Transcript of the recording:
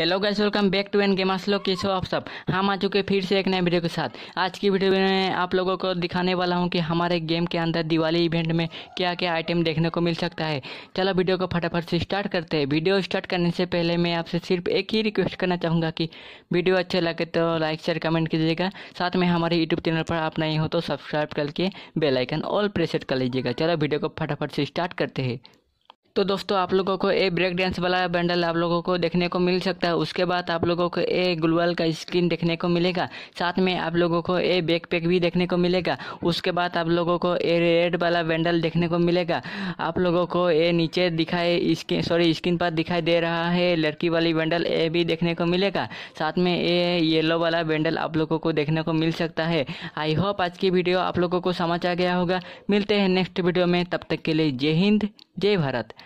hello guys welcome back to an game लोग कैसे हो आप सब हम आ चुके फिर से एक नए वीडियो के साथ आज की वीडियो में आप लोगों को दिखाने वाला हूं कि हमारे गेम के अंदर दिवाली इवेंट में क्या क्या आइटम देखने को मिल सकता है चलो वीडियो को फटाफट से स्टार्ट करते हैं वीडियो स्टार्ट करने से पहले मैं आपसे सिर्फ एक ही रिक्वेस्ट करना चाहूँगा कि वीडियो अच्छे लगे तो लाइक शेयर कमेंट कीजिएगा साथ में हमारे यूट्यूब चैनल पर आप नहीं हो तो सब्सक्राइब करके बेलाइकन ऑल प्रेसेट कर लीजिएगा चलो वीडियो को फटाफट से स्टार्ट करते हैं तो दोस्तों आप लोगों को ए ब्रेक डांस वाला बंडल आप लोगों को देखने को मिल सकता है उसके बाद आप लोगों को ए ग्लोबल का स्क्रीन देखने को मिलेगा साथ में आप लोगों को ए बैक पैक भी देखने को मिलेगा उसके बाद आप लोगों को ए रेड वाला बंडल देखने को मिलेगा आप लोगों को ए नीचे दिखाई स्क्रीन सॉरी स्क्रीन पर दिखाई दे रहा है लड़की वाली बंडल ए भी देखने को मिलेगा साथ में ए येलो वाला बंडल आप लोगों को देखने को मिल सकता है आई होप आज की वीडियो आप लोगों को समझ आ गया होगा मिलते हैं नेक्स्ट वीडियो में तब तक के लिए जय हिंद जय भारत